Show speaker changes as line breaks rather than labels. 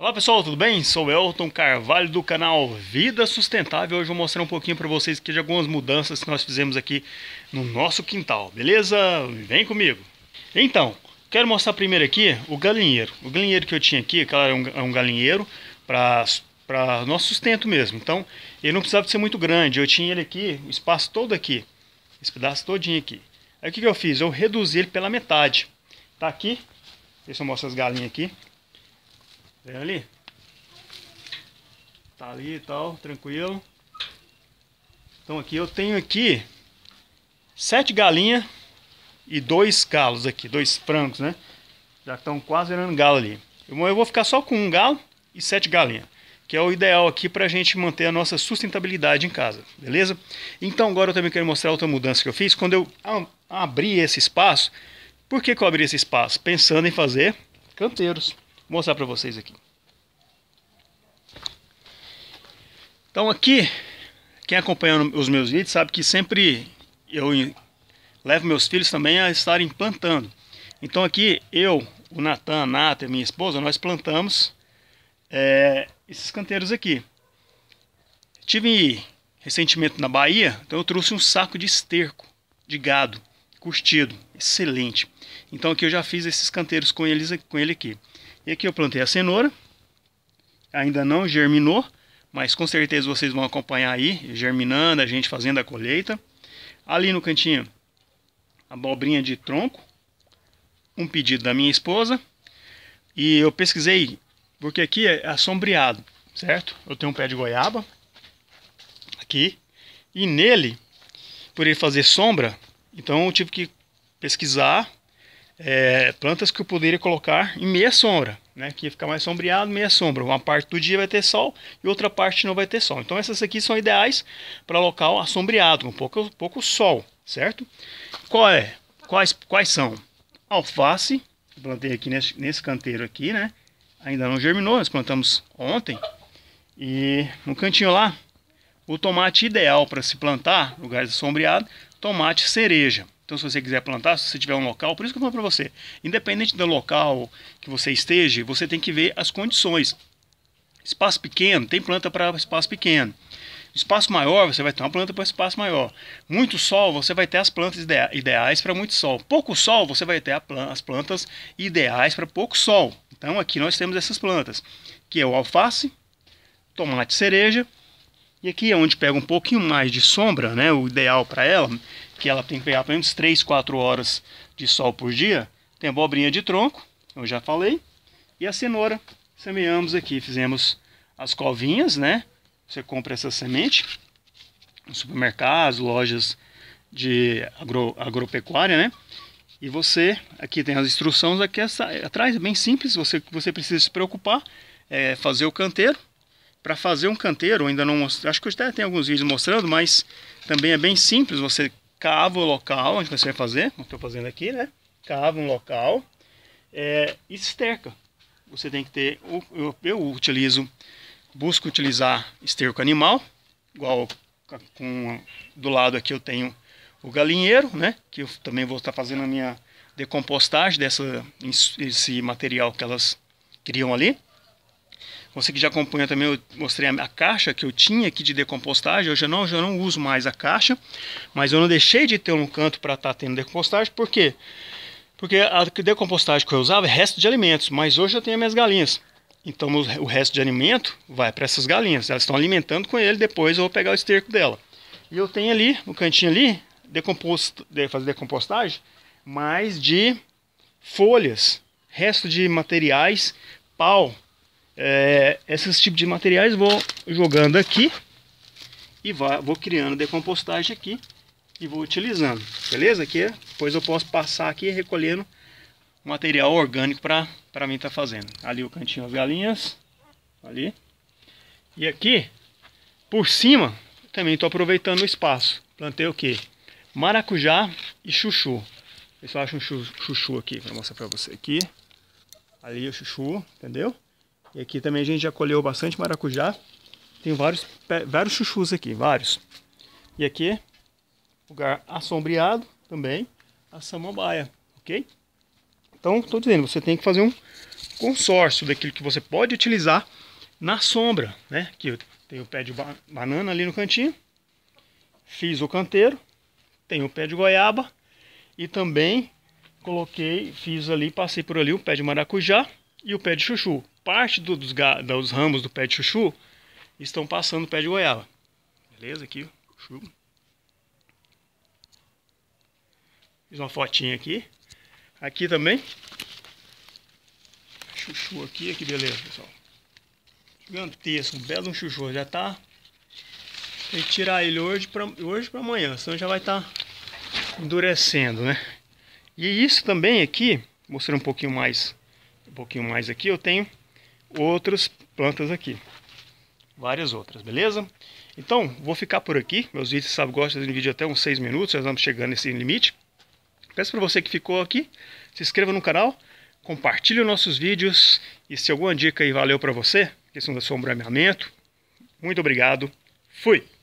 Olá pessoal, tudo bem? Sou Elton Carvalho do canal Vida Sustentável. Hoje vou mostrar um pouquinho para vocês aqui de algumas mudanças que nós fizemos aqui no nosso quintal, beleza? Vem comigo! Então, quero mostrar primeiro aqui o galinheiro. O galinheiro que eu tinha aqui, claro, é um galinheiro para nosso sustento mesmo. Então, ele não precisava ser muito grande. Eu tinha ele aqui, o espaço todo aqui, esse pedaço todinho aqui. Aí o que, que eu fiz? Eu reduzi ele pela metade. Tá aqui, deixa eu mostrar as galinhas aqui. Vem ali. Tá ali e tal, tranquilo. Então aqui eu tenho aqui sete galinhas e dois galos aqui, dois frangos, né? Já estão quase virando galo ali. Eu vou ficar só com um galo e sete galinhas, que é o ideal aqui para a gente manter a nossa sustentabilidade em casa, beleza? Então agora eu também quero mostrar outra mudança que eu fiz. Quando eu abri esse espaço, por que, que eu abri esse espaço? Pensando em fazer canteiros. Vou mostrar para vocês aqui. Então aqui, quem acompanha os meus vídeos sabe que sempre eu levo meus filhos também a estarem plantando. Então aqui eu, o Natan, a Nata e minha esposa, nós plantamos é, esses canteiros aqui. Tive recentemente na Bahia, então eu trouxe um saco de esterco de gado curtido, excelente. Então aqui eu já fiz esses canteiros com, eles, com ele aqui. E aqui eu plantei a cenoura. Ainda não germinou, mas com certeza vocês vão acompanhar aí, germinando, a gente fazendo a colheita. Ali no cantinho, abobrinha de tronco. Um pedido da minha esposa. E eu pesquisei, porque aqui é assombreado, certo? Eu tenho um pé de goiaba. Aqui. E nele, por ele fazer sombra, então eu tive que pesquisar é, plantas que eu poderia colocar em meia sombra, né? Que fica mais sombreado, meia sombra. Uma parte do dia vai ter sol e outra parte não vai ter sol. Então essas aqui são ideais para local assombreado, com um pouco, pouco sol, certo? Qual é? Quais, quais são? Alface, plantei aqui nesse, nesse canteiro aqui, né? Ainda não germinou, nós plantamos ontem. E no cantinho lá, o tomate ideal para se plantar, lugares assombreados, tomate cereja. Então, se você quiser plantar, se você tiver um local, por isso que eu falo para você, independente do local que você esteja, você tem que ver as condições. Espaço pequeno, tem planta para espaço pequeno. Espaço maior, você vai ter uma planta para espaço maior. Muito sol, você vai ter as plantas ideais para muito sol. Pouco sol, você vai ter as plantas ideais para pouco sol. Então, aqui nós temos essas plantas, que é o alface, tomate cereja, e aqui é onde pega um pouquinho mais de sombra, né? O ideal para ela, que ela tem que pegar pelo menos 3, 4 horas de sol por dia. Tem abobrinha de tronco, eu já falei. E a cenoura, semeamos aqui. Fizemos as covinhas, né? Você compra essa semente no supermercado, lojas de agro, agropecuária, né? E você, aqui tem as instruções aqui essa, é é, atrás, é bem simples, você, você precisa se preocupar, é, fazer o canteiro, para fazer um canteiro, ainda não mostrei, acho que eu até tenho alguns vídeos mostrando, mas também é bem simples, você cava o local onde você vai fazer, como estou fazendo aqui, né? Cava um local é, e esterca. Você tem que ter, eu, eu utilizo, busco utilizar esterco animal, igual com, do lado aqui eu tenho o galinheiro, né? Que eu também vou estar fazendo a minha decompostagem desse material que elas criam ali. Você que já acompanha também, eu mostrei a caixa que eu tinha aqui de decompostagem. Eu não, já não uso mais a caixa, mas eu não deixei de ter um canto para estar tá tendo decompostagem. Por quê? Porque a decompostagem que eu usava é resto de alimentos, mas hoje eu tenho minhas galinhas. Então o resto de alimento vai para essas galinhas. Elas estão alimentando com ele, depois eu vou pegar o esterco dela. E eu tenho ali, no cantinho ali, decomposto, fazer decompostagem, mais de folhas, resto de materiais, pau, é, esses tipos de materiais vou jogando aqui e vou criando decompostagem aqui e vou utilizando, beleza? Aqui, depois eu posso passar aqui recolhendo material orgânico para mim estar tá fazendo. Ali o cantinho das galinhas, ali. E aqui, por cima, também estou aproveitando o espaço. Plantei o que? Maracujá e chuchu. eu acha um chuchu aqui, vou mostrar para você aqui. Ali o chuchu, entendeu? E aqui também a gente já colheu bastante maracujá. Tem vários, vários chuchus aqui, vários. E aqui, lugar assombreado também, a samambaia, ok? Então, estou dizendo, você tem que fazer um consórcio daquilo que você pode utilizar na sombra, né? Aqui tem o pé de banana ali no cantinho, fiz o canteiro, tem o pé de goiaba e também coloquei, fiz ali, passei por ali o pé de maracujá e o pé de chuchu parte do, dos, dos, ramos do pé de chuchu estão passando o pé de goiaba. Beleza? Aqui, chuchu. Fiz uma fotinha aqui. Aqui também. Chuchu aqui, que beleza, pessoal. Gigantesco, um belo chuchu. Já tá... Tem que tirar ele hoje para hoje pra amanhã, senão já vai estar tá endurecendo, né? E isso também aqui, mostrar um pouquinho mais, um pouquinho mais aqui, eu tenho outras plantas aqui. Várias outras, beleza? Então, vou ficar por aqui. Meus vídeos, sabe, gostam de vídeo até uns 6 minutos. Nós vamos chegando nesse limite. Peço para você que ficou aqui, se inscreva no canal, compartilhe nossos vídeos. E se alguma dica aí valeu para você, questão do sombreamento, muito obrigado. Fui!